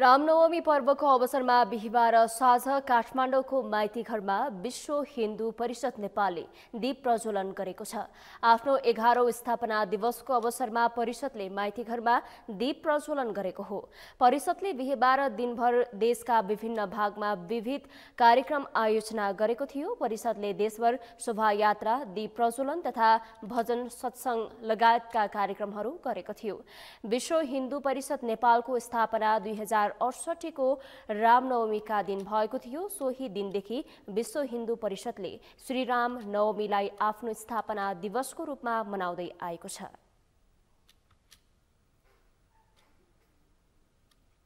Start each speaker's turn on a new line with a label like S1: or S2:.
S1: रामनवमी पर्वको अवसरमा बिहिबार साँझ काठमाडौँको माइती घरमा विश्व हिन्दू परिषद नेपालले दीप प्रज्वलन गरेको छ आफ्नो एघारौँ स्थापना दिवसको अवसरमा परिषदले माइती घरमा दीप प्रज्वलन गरेको हो परिषदले बिहिबार दिनभर देशका विभिन्न भागमा विविध कार्यक्रम आयोजना गरेको थियो परिषदले देशभर शोभायात्रा दीप प्रज्वलन तथा भजन सत्संग लगायतका कार्यक्रमहरू गरेको थियो विश्व हिन्दू परिषद नेपालको स्थापना दुई हजार अडसठीको रामनवमीका दिन भएको थियो सोही दिनदेखि विश्व हिन्दू परिषदले श्रीराम नवमीलाई आफ्नो स्थापना दिवसको रूपमा मनाउँदै आएको छ